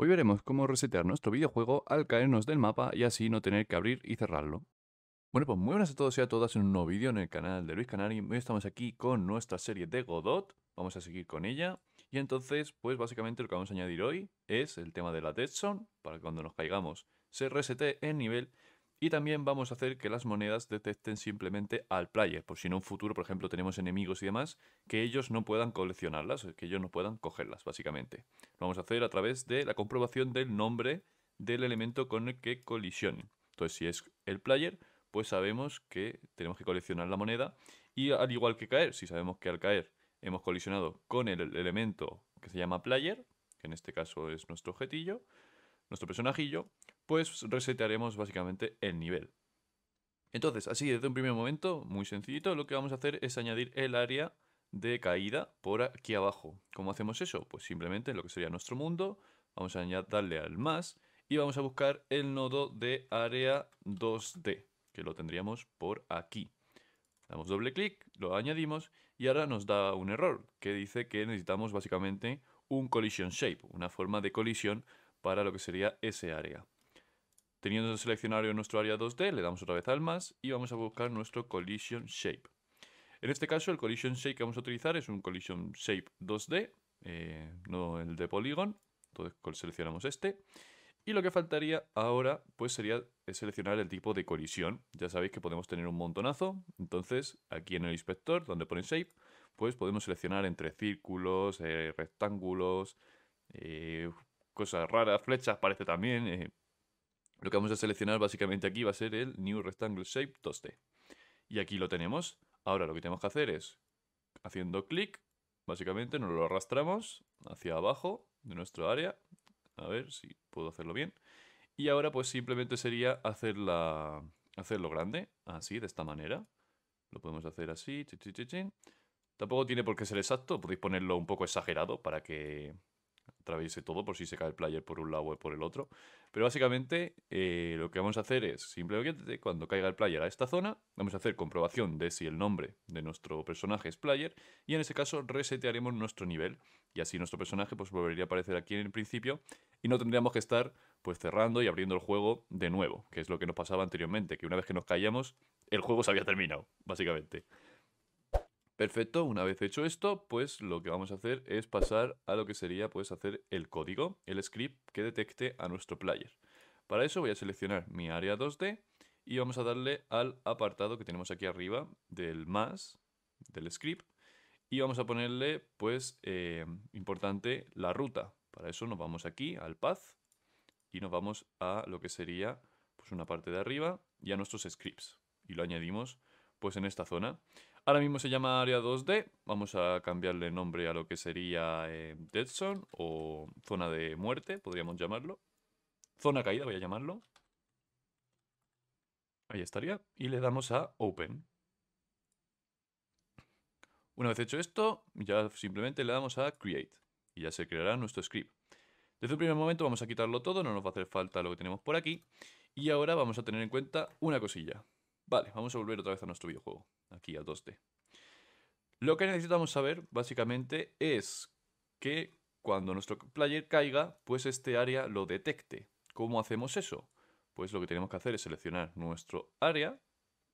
Hoy veremos cómo resetear nuestro videojuego al caernos del mapa y así no tener que abrir y cerrarlo. Bueno pues muy buenas a todos y a todas en un nuevo vídeo en el canal de Luis Canari. Hoy estamos aquí con nuestra serie de Godot, vamos a seguir con ella. Y entonces pues básicamente lo que vamos a añadir hoy es el tema de la Dead Zone, para que cuando nos caigamos se resete el nivel y también vamos a hacer que las monedas detecten simplemente al player, por si en un futuro, por ejemplo, tenemos enemigos y demás, que ellos no puedan coleccionarlas, que ellos no puedan cogerlas, básicamente. Lo vamos a hacer a través de la comprobación del nombre del elemento con el que colisionen. Entonces, si es el player, pues sabemos que tenemos que coleccionar la moneda y al igual que caer, si sabemos que al caer hemos colisionado con el elemento que se llama player, que en este caso es nuestro objetillo, nuestro personajillo, pues resetearemos básicamente el nivel. Entonces, así desde un primer momento, muy sencillito, lo que vamos a hacer es añadir el área de caída por aquí abajo. ¿Cómo hacemos eso? Pues simplemente en lo que sería nuestro mundo, vamos a darle al más y vamos a buscar el nodo de área 2D, que lo tendríamos por aquí. Damos doble clic, lo añadimos y ahora nos da un error que dice que necesitamos básicamente un collision shape, una forma de colisión para lo que sería ese área. Teniendo seleccionado nuestro área 2D, le damos otra vez al más y vamos a buscar nuestro Collision Shape. En este caso, el Collision Shape que vamos a utilizar es un Collision Shape 2D, eh, no el de polígono. Entonces seleccionamos este. Y lo que faltaría ahora pues sería seleccionar el tipo de colisión. Ya sabéis que podemos tener un montonazo. Entonces, aquí en el inspector, donde pone Shape, pues podemos seleccionar entre círculos, eh, rectángulos, eh, cosas raras, flechas parece también lo que vamos a seleccionar básicamente aquí va a ser el New Rectangle Shape 2D. Y aquí lo tenemos. Ahora lo que tenemos que hacer es, haciendo clic, básicamente nos lo arrastramos hacia abajo de nuestro área. A ver si puedo hacerlo bien. Y ahora pues simplemente sería hacerla, hacerlo grande, así, de esta manera. Lo podemos hacer así, Tampoco tiene por qué ser exacto, podéis ponerlo un poco exagerado para que atraviese todo por si se cae el player por un lado o por el otro. Pero básicamente eh, lo que vamos a hacer es simplemente cuando caiga el player a esta zona, vamos a hacer comprobación de si el nombre de nuestro personaje es player y en ese caso resetearemos nuestro nivel y así nuestro personaje pues volvería a aparecer aquí en el principio y no tendríamos que estar pues cerrando y abriendo el juego de nuevo, que es lo que nos pasaba anteriormente, que una vez que nos caíamos el juego se había terminado, básicamente. Perfecto, una vez hecho esto, pues lo que vamos a hacer es pasar a lo que sería pues hacer el código, el script que detecte a nuestro player. Para eso voy a seleccionar mi área 2D y vamos a darle al apartado que tenemos aquí arriba del más, del script, y vamos a ponerle pues eh, importante la ruta. Para eso nos vamos aquí al path y nos vamos a lo que sería pues una parte de arriba y a nuestros scripts y lo añadimos pues en esta zona. Ahora mismo se llama área 2D. Vamos a cambiarle nombre a lo que sería eh, Dead Zone o zona de muerte, podríamos llamarlo. Zona caída, voy a llamarlo. Ahí estaría. Y le damos a Open. Una vez hecho esto, ya simplemente le damos a Create. Y ya se creará nuestro script. Desde el primer momento vamos a quitarlo todo, no nos va a hacer falta lo que tenemos por aquí. Y ahora vamos a tener en cuenta una cosilla. Vale, vamos a volver otra vez a nuestro videojuego aquí a 2D. Lo que necesitamos saber básicamente es que cuando nuestro player caiga, pues este área lo detecte. ¿Cómo hacemos eso? Pues lo que tenemos que hacer es seleccionar nuestro área,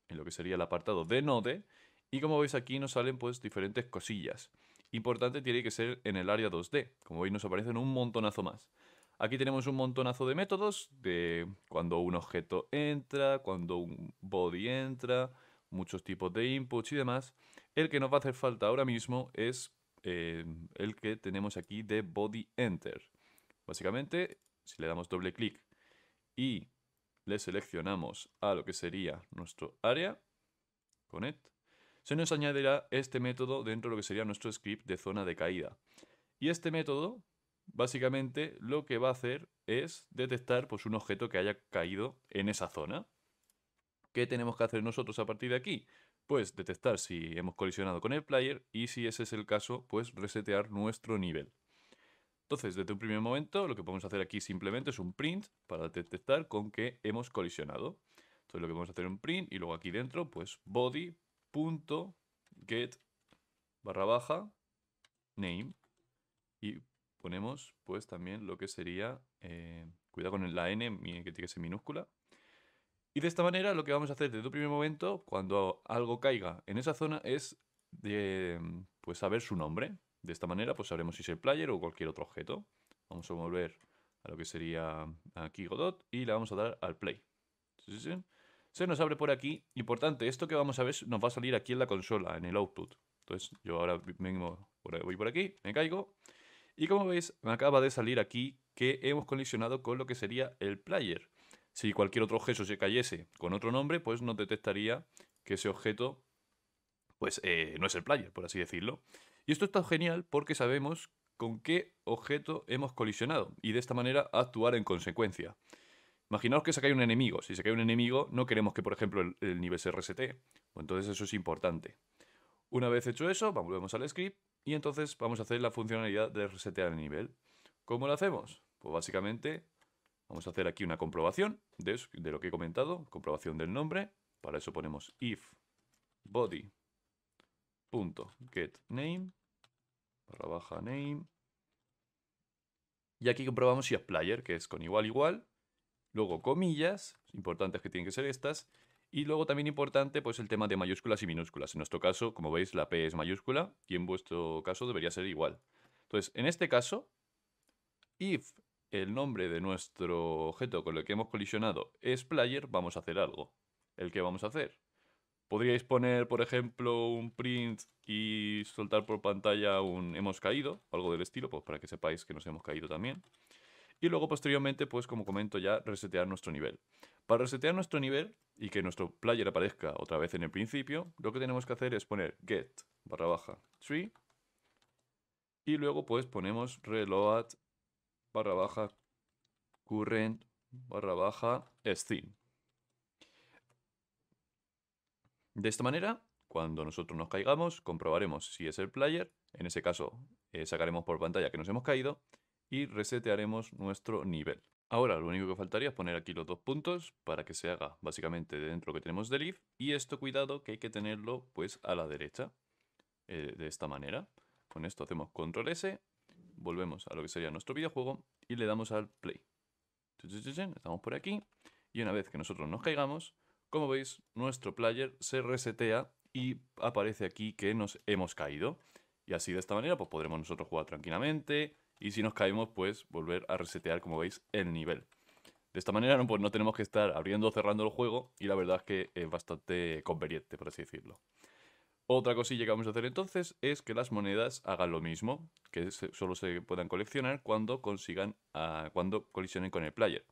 en lo que sería el apartado de Node, y como veis aquí nos salen pues diferentes cosillas. Importante tiene que ser en el área 2D, como veis nos aparecen un montonazo más. Aquí tenemos un montonazo de métodos, de cuando un objeto entra, cuando un body entra, muchos tipos de inputs y demás. El que nos va a hacer falta ahora mismo es eh, el que tenemos aquí de body enter. Básicamente, si le damos doble clic y le seleccionamos a lo que sería nuestro área, connect, se nos añadirá este método dentro de lo que sería nuestro script de zona de caída. Y este método, básicamente, lo que va a hacer es detectar pues, un objeto que haya caído en esa zona. ¿Qué tenemos que hacer nosotros a partir de aquí? Pues detectar si hemos colisionado con el player y si ese es el caso, pues resetear nuestro nivel. Entonces, desde un primer momento, lo que podemos hacer aquí simplemente es un print para detectar con qué hemos colisionado. Entonces, lo que vamos a hacer es un print y luego aquí dentro, pues body.get barra baja name y ponemos pues también lo que sería, eh, cuidado con la n que tiene que ser minúscula, y de esta manera lo que vamos a hacer desde un primer momento, cuando algo caiga en esa zona, es de, pues saber su nombre. De esta manera pues sabremos si es el player o cualquier otro objeto. Vamos a volver a lo que sería aquí Godot y le vamos a dar al play. Se nos abre por aquí. Importante, esto que vamos a ver nos va a salir aquí en la consola, en el output. Entonces yo ahora mismo voy por aquí, me caigo. Y como veis, me acaba de salir aquí que hemos colisionado con lo que sería el player. Si cualquier otro objeto se cayese con otro nombre, pues nos detectaría que ese objeto pues eh, no es el player, por así decirlo. Y esto está genial porque sabemos con qué objeto hemos colisionado y de esta manera actuar en consecuencia. Imaginaos que se cae un enemigo. Si se cae un enemigo, no queremos que, por ejemplo, el, nivel se resete. Pues entonces eso es importante. Una vez hecho eso, volvemos al script y entonces vamos a hacer la funcionalidad de resetear el nivel. ¿Cómo lo hacemos? Pues básicamente Vamos a hacer aquí una comprobación de, lo que he comentado, comprobación del nombre. Para eso ponemos if body name barra baja name. Y aquí comprobamos si es player, que es con igual igual. Luego comillas, importantes que tienen que ser estas. Y luego también importante, pues el tema de mayúsculas y minúsculas. En nuestro caso, como veis, la P es mayúscula y en vuestro caso debería ser igual. Entonces, en este caso, if el nombre de nuestro objeto con el que hemos colisionado es player, vamos a hacer algo. ¿El que vamos a hacer? Podríais poner, por ejemplo, un print y soltar por pantalla un hemos caído, algo del estilo, pues para que sepáis que nos hemos caído también. Y luego posteriormente, pues como comento ya, resetear nuestro nivel. Para resetear nuestro nivel y que nuestro player aparezca otra vez en el principio, lo que tenemos que hacer es poner get barra baja tree y luego pues ponemos reload barra baja current barra baja Steam. De esta manera, cuando nosotros nos caigamos, comprobaremos si es el player, en ese caso eh, sacaremos por pantalla que nos hemos caído y resetearemos nuestro nivel. Ahora lo único que faltaría es poner aquí los dos puntos para que se haga básicamente dentro que tenemos del if y esto cuidado que hay que tenerlo pues a la derecha eh, de esta manera. Con esto hacemos control S volvemos a lo que sería nuestro videojuego y le damos al play. Estamos por aquí y una vez que nosotros nos caigamos, como veis, nuestro player se resetea y aparece aquí que nos hemos caído. Y así de esta manera pues podremos nosotros jugar tranquilamente y si nos caemos pues volver a resetear, como veis, el nivel. De esta manera pues no tenemos que estar abriendo o cerrando el juego y la verdad es que es bastante conveniente, por así decirlo. Otra cosilla que vamos a hacer entonces es que las monedas hagan lo mismo, que solo se puedan coleccionar cuando consigan, ah, cuando colisionen con el player.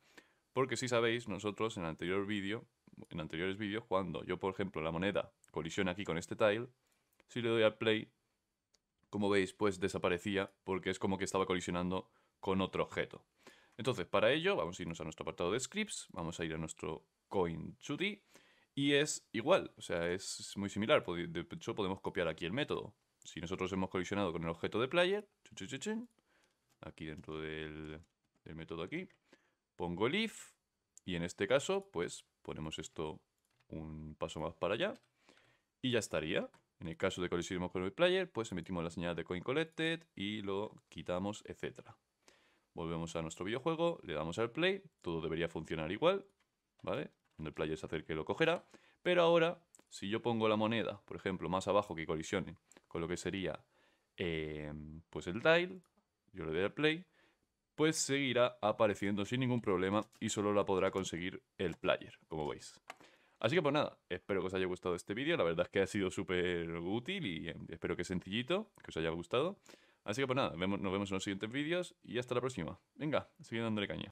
Porque si sabéis, nosotros en anterior vídeo, en anteriores vídeos, cuando yo, por ejemplo, la moneda colisiona aquí con este tile, si le doy al play, como veis, pues desaparecía porque es como que estaba colisionando con otro objeto. Entonces, para ello, vamos a irnos a nuestro apartado de scripts, vamos a ir a nuestro coin 2D y es igual, o sea, es muy similar. De hecho, podemos copiar aquí el método. Si nosotros hemos colisionado con el objeto de player, aquí dentro del, método aquí, pongo el if, y en este caso, pues ponemos esto un paso más para allá, y ya estaría. En el caso de colisionemos con el player, pues emitimos la señal de coin collected y lo quitamos, etc. Volvemos a nuestro videojuego, le damos al play, todo debería funcionar igual, ¿vale? donde el player se que lo cogerá. Pero ahora, si yo pongo la moneda, por ejemplo, más abajo que colisione con lo que sería em, pues el tile, yo le doy al play, pues seguirá apareciendo sin ningún problema y solo la podrá conseguir el player, como veis. Así que pues nada, espero que os haya gustado este vídeo, la verdad es que ha sido súper útil y em, espero que sencillito, que os haya gustado. Así que pues nada, nos vemos en los siguientes vídeos y hasta la próxima. Venga, sigue dándole caña.